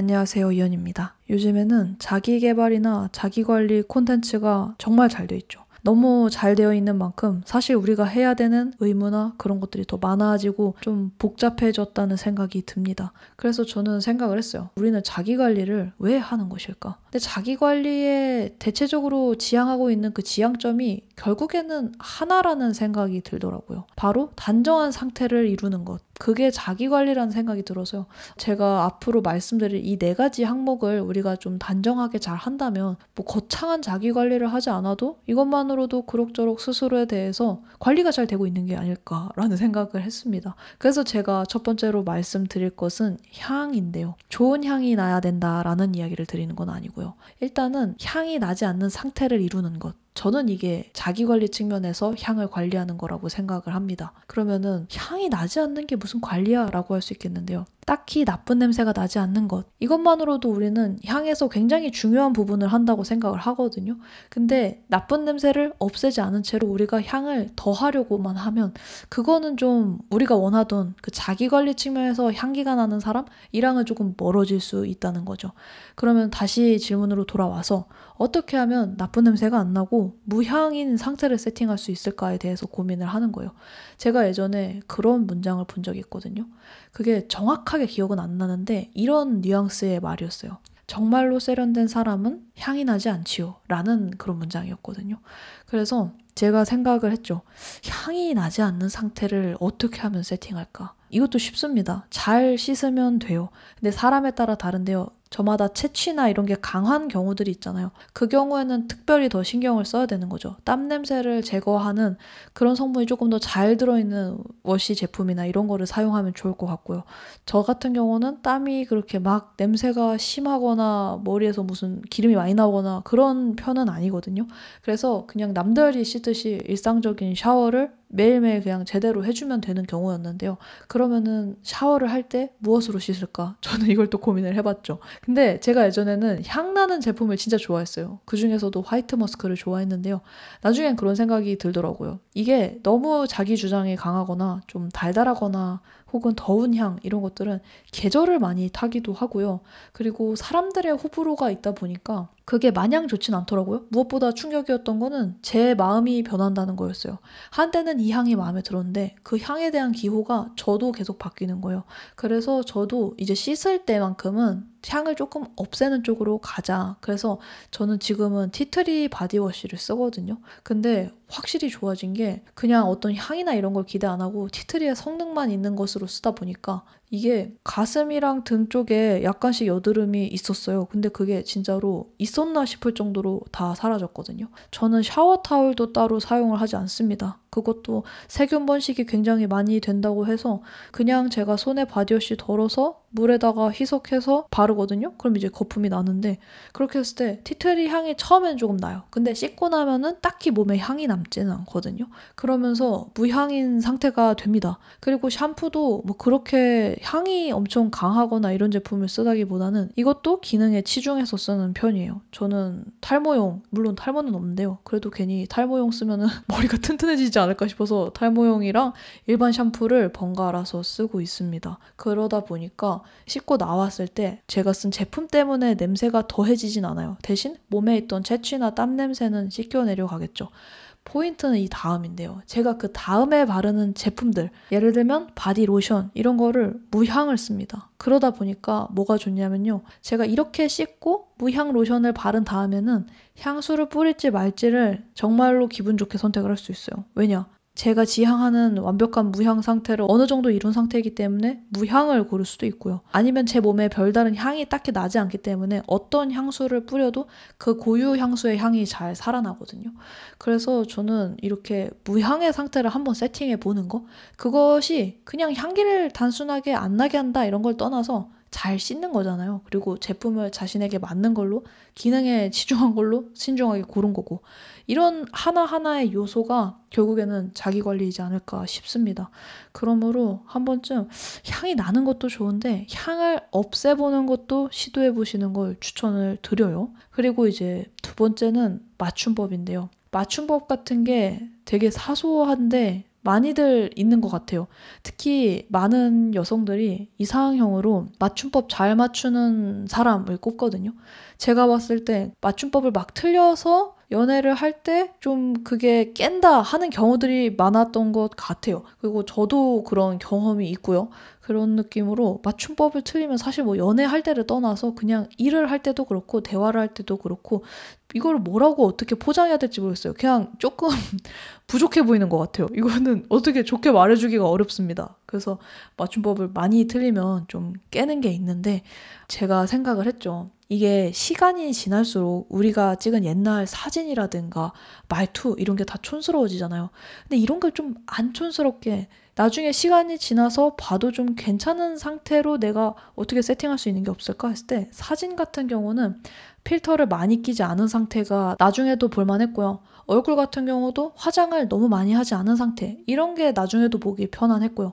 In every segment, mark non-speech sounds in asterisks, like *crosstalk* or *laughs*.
안녕하세요 이현입니다. 요즘에는 자기 개발이나 자기 관리 콘텐츠가 정말 잘 되어 있죠. 너무 잘 되어 있는 만큼 사실 우리가 해야 되는 의무나 그런 것들이 더 많아지고 좀 복잡해졌다는 생각이 듭니다. 그래서 저는 생각을 했어요. 우리는 자기 관리를 왜 하는 것일까? 근데 자기 관리에 대체적으로 지향하고 있는 그 지향점이 결국에는 하나라는 생각이 들더라고요. 바로 단정한 상태를 이루는 것. 그게 자기 관리라는 생각이 들어서요. 제가 앞으로 말씀드릴 이 네 가지 항목을 우리가 좀 단정하게 잘 한다면 뭐 거창한 자기 관리를 하지 않아도 이것만으로도 그럭저럭 스스로에 대해서 관리가 잘 되고 있는 게 아닐까라는 생각을 했습니다. 그래서 제가 첫 번째로 말씀드릴 것은 향인데요. 좋은 향이 나야 된다라는 이야기를 드리는 건 아니고요. 일단은 향이 나지 않는 상태를 이루는 것. 저는 이게 자기 관리 측면에서 향을 관리하는 거라고 생각을 합니다. 그러면은 향이 나지 않는 게 무슨 관리야 라고 할 수 있겠는데요. 딱히 나쁜 냄새가 나지 않는 것. 이것만으로도 우리는 향에서 굉장히 중요한 부분을 한다고 생각을 하거든요. 근데 나쁜 냄새를 없애지 않은 채로 우리가 향을 더하려고만 하면 그거는 좀 우리가 원하던 그 자기 관리 측면에서 향기가 나는 사람이랑은 조금 멀어질 수 있다는 거죠. 그러면 다시 질문으로 돌아와서 어떻게 하면 나쁜 냄새가 안 나고 무향인 상태를 세팅할 수 있을까에 대해서 고민을 하는 거예요. 제가 예전에 그런 문장을 본 적이 있거든요. 그게 정확하게 정확하게 기억은 안 나는데 이런 뉘앙스의 말이었어요. 정말로 세련된 사람은 향이 나지 않지요. 라는 그런 문장이었거든요. 그래서 제가 생각을 했죠. 향이 나지 않는 상태를 어떻게 하면 세팅할까? 이것도 쉽습니다. 잘 씻으면 돼요. 근데 사람에 따라 다른데요. 저마다 채취나 이런 게 강한 경우들이 있잖아요. 그 경우에는 특별히 더 신경을 써야 되는 거죠. 땀 냄새를 제거하는 그런 성분이 조금 더 잘 들어있는 워시 제품이나 이런 거를 사용하면 좋을 것 같고요. 저 같은 경우는 땀이 그렇게 막 냄새가 심하거나 머리에서 무슨 기름이 많이 나오거나 그런 편은 아니거든요. 그래서 그냥 남들이 씻듯이 일상적인 샤워를 매일매일 그냥 제대로 해주면 되는 경우였는데요. 그러면은 샤워를 할 때 무엇으로 씻을까? *laughs* 저는 이걸 또 고민을 해봤죠. 근데 제가 예전에는 향나는 제품을 진짜 좋아했어요. 그 중에서도 화이트 머스크를 좋아했는데요. 나중엔 그런 생각이 들더라고요. 이게 너무 자기 주장이 강하거나 좀 달달하거나 혹은 더운 향 이런 것들은 계절을 많이 타기도 하고요. 그리고 사람들의 호불호가 있다 보니까 그게 마냥 좋진 않더라고요. 무엇보다 충격이었던 거는 제 마음이 변한다는 거였어요. 한때는 이 향이 마음에 들었는데 그 향에 대한 기호가 저도 계속 바뀌는 거예요. 그래서 저도 이제 씻을 때만큼은 향을 조금 없애는 쪽으로 가자. 그래서 저는 지금은 티트리 바디워시를 쓰거든요. 근데 확실히 좋아진 게 그냥 어떤 향이나 이런 걸 기대 안 하고 티트리의 성능만 있는 것으로 쓰다 보니까 이게 가슴이랑 등 쪽에 약간씩 여드름이 있었어요. 근데 그게 진짜로 있었나 싶을 정도로 다 사라졌거든요. 저는 샤워 타월도 따로 사용을 하지 않습니다. 그것도 세균 번식이 굉장히 많이 된다고 해서 그냥 제가 손에 바디워시 덜어서 물에다가 희석해서 바르 바르거든요. 그럼 이제 거품이 나는데 그렇게 했을 때 티트리 향이 처음엔 조금 나요. 근데 씻고 나면은 딱히 몸에 향이 남지는 않거든요. 그러면서 무향인 상태가 됩니다. 그리고 샴푸도 뭐 그렇게 향이 엄청 강하거나 이런 제품을 쓰다기보다는 이것도 기능에 치중해서 쓰는 편이에요. 저는 탈모용 물론 탈모는 없는데요. 그래도 괜히 탈모용 쓰면은 *laughs* 머리가 튼튼해지지 않을까 싶어서 탈모용이랑 일반 샴푸를 번갈아서 쓰고 있습니다. 그러다 보니까 씻고 나왔을 때제 제가 쓴 제품 때문에 냄새가 더해지진 않아요. 대신 몸에 있던 채취나 땀 냄새는 씻겨 내려가겠죠. 포인트는 이 다음인데요. 제가 그 다음에 바르는 제품들, 예를 들면 바디 로션 이런 거를 무향을 씁니다. 그러다 보니까 뭐가 좋냐면요. 제가 이렇게 씻고 무향 로션을 바른 다음에는 향수를 뿌릴지 말지를 정말로 기분 좋게 선택을 할 수 있어요. 왜냐? 제가 지향하는 완벽한 무향 상태를 어느 정도 이룬 상태이기 때문에 무향을 고를 수도 있고요. 아니면 제 몸에 별다른 향이 딱히 나지 않기 때문에 어떤 향수를 뿌려도 그 고유 향수의 향이 잘 살아나거든요. 그래서 저는 이렇게 무향의 상태를 한번 세팅해 보는 거 그것이 그냥 향기를 단순하게 안 나게 한다 이런 걸 떠나서 잘 씻는 거잖아요. 그리고 제품을 자신에게 맞는 걸로 기능에 *laughs* 치중한 걸로 신중하게 고른 거고 이런 하나하나의 요소가 결국에는 자기 관리이지 않을까 싶습니다. 그러므로 한 번쯤 향이 나는 것도 좋은데 향을 없애보는 것도 시도해 보시는 걸 추천을 드려요. 그리고 이제 두 번째는 맞춤법인데요. 맞춤법 같은 게 되게 사소한데 많이들 있는 것 같아요. 특히 많은 여성들이 이상형으로 맞춤법 잘 맞추는 사람을 꼽거든요. 제가 봤을 때 맞춤법을 막 틀려서 연애를 할 때 좀 그게 깬다 하는 경우들이 많았던 것 같아요. 그리고 저도 그런 경험이 있고요. 그런 느낌으로 맞춤법을 틀리면 사실 뭐 연애할 때를 떠나서 그냥 일을 할 때도 그렇고 대화를 할 때도 그렇고 이걸 뭐라고 어떻게 포장해야 될지 모르겠어요. 그냥 조금 *laughs* 부족해 보이는 것 같아요. 이거는 어떻게 좋게 말해주기가 어렵습니다. 그래서 맞춤법을 많이 틀리면 좀 깨는 게 있는데 제가 생각을 했죠. 이게 시간이 지날수록 우리가 찍은 옛날 사진이라든가 말투 이런 게 다 촌스러워지잖아요. 근데 이런 걸 좀 안 촌스럽게 나중에 시간이 지나서 봐도 좀 괜찮은 상태로 내가 어떻게 세팅할 수 있는 게 없을까 했을 때 사진 같은 경우는 필터를 많이 끼지 않은 상태가 나중에도 볼만했고요. 얼굴 같은 경우도 화장을 너무 많이 하지 않은 상태. 이런 게 나중에도 보기 편안했고요.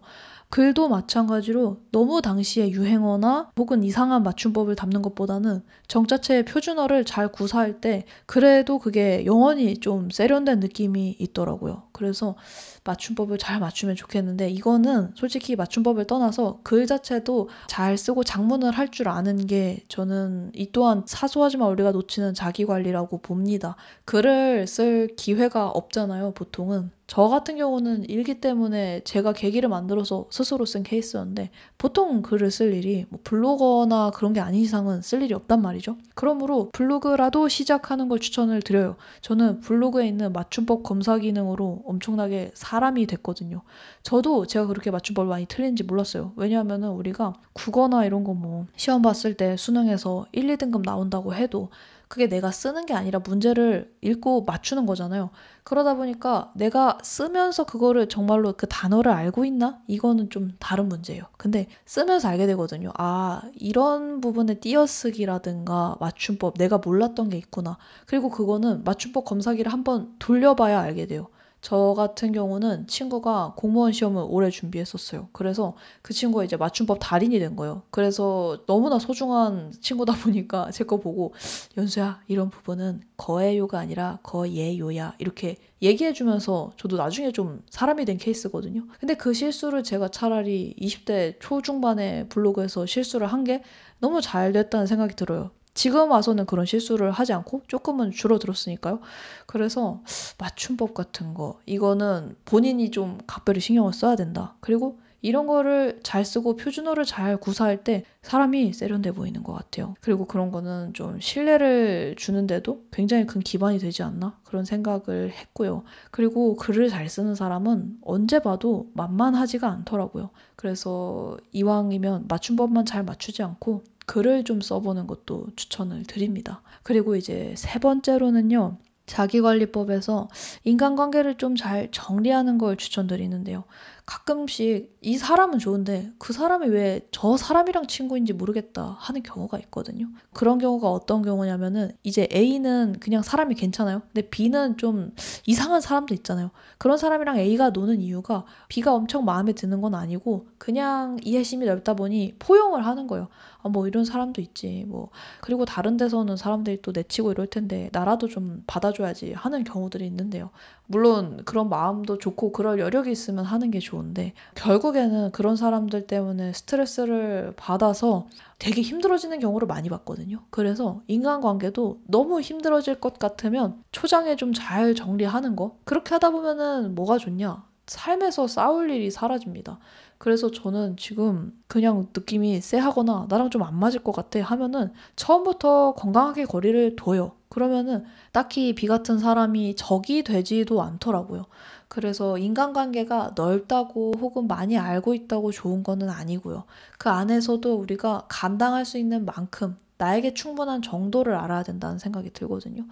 글도 마찬가지로 너무 당시에 유행어나 혹은 이상한 맞춤법을 담는 것보다는 정자체의 표준어를 잘 구사할 때 그래도 그게 영원히 좀 세련된 느낌이 있더라고요. 그래서 맞춤법을 잘 맞추면 좋겠는데 이거는 솔직히 맞춤법을 떠나서 글 자체도 잘 쓰고 작문을 할 줄 아는 게 저는 이 또한 사소하지만 우리가 놓치는 자기 관리라고 봅니다. 글을 쓸 기회가 없잖아요, 보통은. 저 같은 경우는 일기 때문에 제가 계기를 만들어서 스스로 쓴 케이스였는데 보통 글을 쓸 일이 뭐 블로거나 그런 게 아닌 이상은 쓸 일이 없단 말이에요. 말이죠. 그러므로 블로그라도 시작하는 걸 추천을 드려요. 저는 블로그에 있는 맞춤법 검사 기능으로 엄청나게 사람이 됐거든요. 저도 제가 그렇게 맞춤법을 많이 틀린지 몰랐어요. 왜냐하면 우리가 국어나 이런 거 뭐 시험 봤을 때 수능에서 1, 2등급 나온다고 해도 그게 내가 쓰는 게 아니라 문제를 읽고 맞추는 거잖아요. 그러다 보니까 내가 쓰면서 그거를 정말로 그 단어를 알고 있나? 이거는 좀 다른 문제예요. 근데 쓰면서 알게 되거든요. 아, 이런 부분에 띄어쓰기라든가 맞춤법 내가 몰랐던 게 있구나. 그리고 그거는 맞춤법 검사기를 한번 돌려봐야 알게 돼요. 저 같은 경우는 친구가 공무원 시험을 오래 준비했었어요. 그래서 그 친구가 이제 맞춤법 달인이 된 거예요. 그래서 너무나 소중한 친구다 *laughs* 보니까 제 거 보고 연수야 이런 부분은 거예요가 아니라 거예요야 이렇게 얘기해주면서 저도 나중에 좀 사람이 된 케이스거든요. 근데 그 실수를 제가 차라리 20대 초중반에 블로그에서 실수를 한 게 너무 잘 됐다는 생각이 들어요. 지금 와서는 그런 실수를 하지 않고 조금은 줄어들었으니까요. 그래서 맞춤법 같은 거 이거는 본인이 좀 각별히 신경을 써야 된다. 그리고 이런 거를 잘 쓰고 표준어를 잘 구사할 때 사람이 세련돼 보이는 것 같아요. 그리고 그런 거는 좀 신뢰를 주는데도 굉장히 큰 기반이 되지 않나 그런 생각을 했고요. 그리고 글을 잘 쓰는 사람은 언제 봐도 만만하지가 않더라고요. 그래서 이왕이면 맞춤법만 잘 맞추지 않고 글을 좀 써보는 것도 추천을 드립니다. 그리고 이제 세 번째로는요. 자기관리법에서 인간관계를 좀 잘 정리하는 걸 추천드리는데요. 가끔씩 이 사람은 좋은데 그 사람이 왜 저 사람이랑 친구인지 모르겠다 하는 경우가 있거든요. 그런 경우가 어떤 경우냐면은 이제 A는 그냥 사람이 괜찮아요. 근데 B는 좀 이상한 사람도 있잖아요. 그런 사람이랑 A가 노는 이유가 B가 엄청 마음에 드는 건 아니고 그냥 이해심이 넓다 보니 포용을 하는 거예요. 아, 뭐 이런 사람도 있지. 뭐 그리고 다른 데서는 사람들이 또 내치고 이럴 텐데 나라도 좀 받아줘야지 하는 경우들이 있는데요. 물론 그런 마음도 좋고 그럴 여력이 있으면 하는 게 좋아요. 좋은데 결국에는 그런 사람들 때문에 스트레스를 받아서 되게 힘들어지는 경우를 많이 봤거든요. 그래서 인간관계도 너무 힘들어질 것 같으면 초장에 좀 잘 정리하는 거 그렇게 하다 보면은 뭐가 좋냐 삶에서 싸울 일이 사라집니다. 그래서 저는 지금 그냥 느낌이 쎄하거나 나랑 좀 안 맞을 것 같아 하면은 처음부터 건강하게 거리를 둬요. 그러면은 딱히 비 같은 사람이 적이 되지도 않더라고요. 그래서 인간관계가 넓다고 혹은 많이 알고 있다고 좋은 거는 아니고요. 그 안에서도 우리가 감당할 수 있는 만큼 나에게 충분한 정도를 알아야 된다는 생각이 들거든요.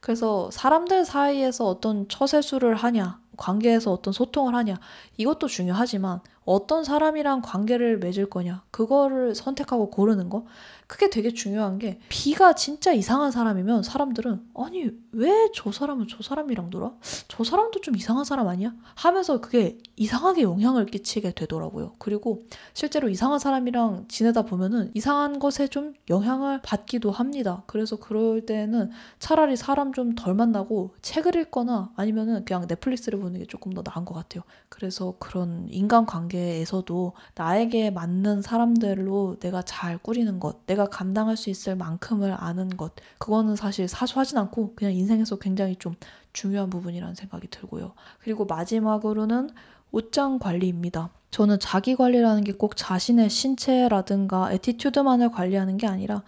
그래서 사람들 사이에서 어떤 처세술을 하냐, 관계에서 어떤 소통을 하냐, 이것도 중요하지만 어떤 사람이랑 관계를 맺을 거냐 그거를 선택하고 고르는 거 그게 되게 중요한 게 B가 진짜 이상한 사람이면 사람들은 아니 왜 저 사람은 저 사람이랑 놀아? 저 사람도 좀 이상한 사람 아니야? 하면서 그게 이상하게 영향을 끼치게 되더라고요. 그리고 실제로 이상한 사람이랑 지내다 보면은 이상한 것에 좀 영향을 받기도 합니다. 그래서 그럴 때는 차라리 사람 좀 덜 만나고 책을 읽거나 아니면은 그냥 넷플릭스를 보는 게 조금 더 나은 것 같아요. 그래서 그런 인간관계 관계에서도 나에게 맞는 사람들로 내가 잘 꾸리는 것, 내가 감당할 수 있을 만큼을 아는 것, 그거는 사실 사소하진 않고 그냥 인생에서 굉장히 좀 중요한 부분이라는 생각이 들고요. 그리고 마지막으로는 옷장 관리입니다. 저는 자기 관리라는 게 꼭 자신의 신체라든가 에티튜드만을 관리하는 게 아니라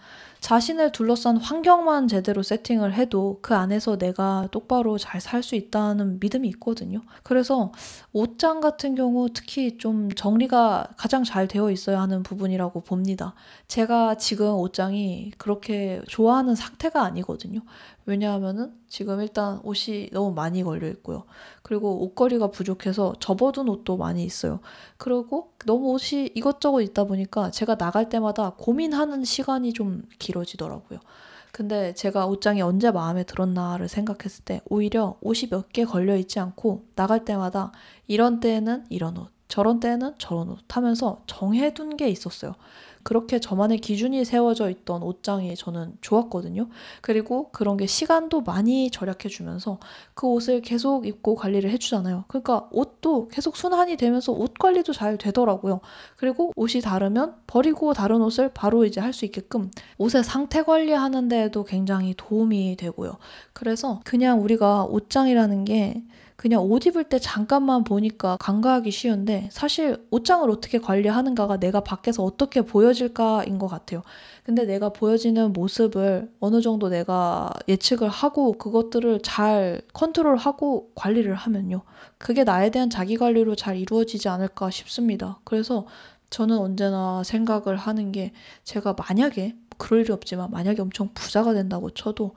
자신을 둘러싼 환경만 제대로 세팅을 해도 그 안에서 내가 똑바로 잘 살 수 있다는 믿음이 있거든요. 그래서 옷장 같은 경우 특히 좀 정리가 가장 잘 되어 있어야 하는 부분이라고 봅니다. 제가 지금 옷장이 그렇게 좋아하는 상태가 아니거든요. 왜냐하면은 지금 일단 옷이 너무 많이 걸려 있고요. 그리고 옷걸이가 부족해서 접어둔 옷도 많이 있어요. 그리고 너무 옷이 이것저것 있다 보니까 제가 나갈 때마다 고민하는 시간이 좀 길어요. 이어지더라고요 근데 제가 옷장이 언제 마음에 들었나를 생각했을 때 오히려 옷이 몇 개 걸려 있지 않고 나갈 때마다 이런 때에는 이런 옷, 저런 때에는 저런 옷 하면서 정해둔 게 있었어요. 그렇게 저만의 기준이 세워져 있던 옷장이 저는 좋았거든요. 그리고 그런 게 시간도 많이 절약해 주면서 그 옷을 계속 입고 관리를 해 주잖아요. 그러니까 옷도 계속 순환이 되면서 옷 관리도 잘 되더라고요. 그리고 옷이 다르면 버리고 다른 옷을 바로 이제 할 수 있게끔 옷의 상태 관리하는 데에도 굉장히 도움이 되고요. 그래서 그냥 우리가 옷장이라는 게 그냥 옷 입을 때 잠깐만 보니까 간과하기 쉬운데 사실 옷장을 어떻게 관리하는가가 내가 밖에서 어떻게 보여지 보여질까인 것 같아요. 근데 내가 보여지는 모습을 어느 정도 내가 예측을 하고 그것들을 잘 컨트롤하고 관리를 하면요. 그게 나에 대한 자기 관리로 잘 이루어지지 않을까 싶습니다. 그래서 저는 언제나 생각을 하는 게 제가 만약에 그럴 일이 없지만 만약에 엄청 부자가 된다고 쳐도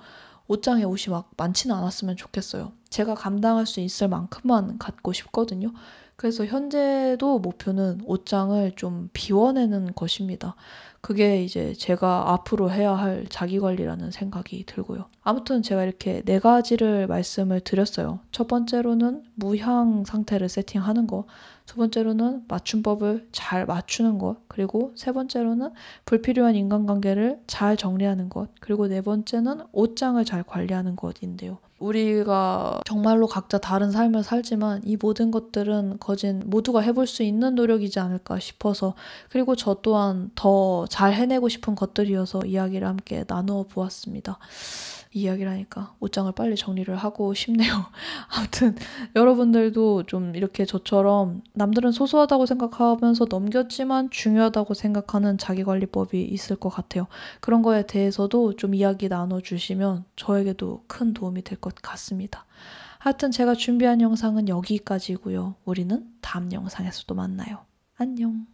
옷장에 옷이 막 많지는 않았으면 좋겠어요. 제가 감당할 수 있을 만큼만 갖고 싶거든요. 그래서 현재도 목표는 옷장을 좀 비워내는 것입니다. 그게 이제 제가 앞으로 해야 할 자기관리라는 생각이 들고요. 아무튼 제가 이렇게 네 가지를 말씀을 드렸어요. 첫 번째로는 무향 상태를 세팅하는 거, 두 번째로는 맞춤법을 잘 맞추는 것, 그리고 세 번째로는 불필요한 인간관계를 잘 정리하는 것, 그리고 네 번째는 옷장을 잘 관리하는 것인데요. 우리가 정말로 각자 다른 삶을 살지만 이 모든 것들은 거진 모두가 해볼 수 있는 노력이지 않을까 싶어서 그리고 저 또한 더 잘 해내고 싶은 것들이어서 이야기를 함께 나누어 보았습니다. 이야기를 하니까 옷장을 빨리 정리를 하고 싶네요. *laughs* 아무튼 여러분들도 좀 이렇게 저처럼 남들은 소소하다고 생각하면서 넘겼지만 중요하다고 생각하는 자기관리법이 있을 것 같아요. 그런 거에 대해서도 좀 이야기 나눠주시면 저에게도 큰 도움이 될 것 같습니다. 하여튼 제가 준비한 영상은 여기까지고요. 우리는 다음 영상에서 또 만나요. 안녕.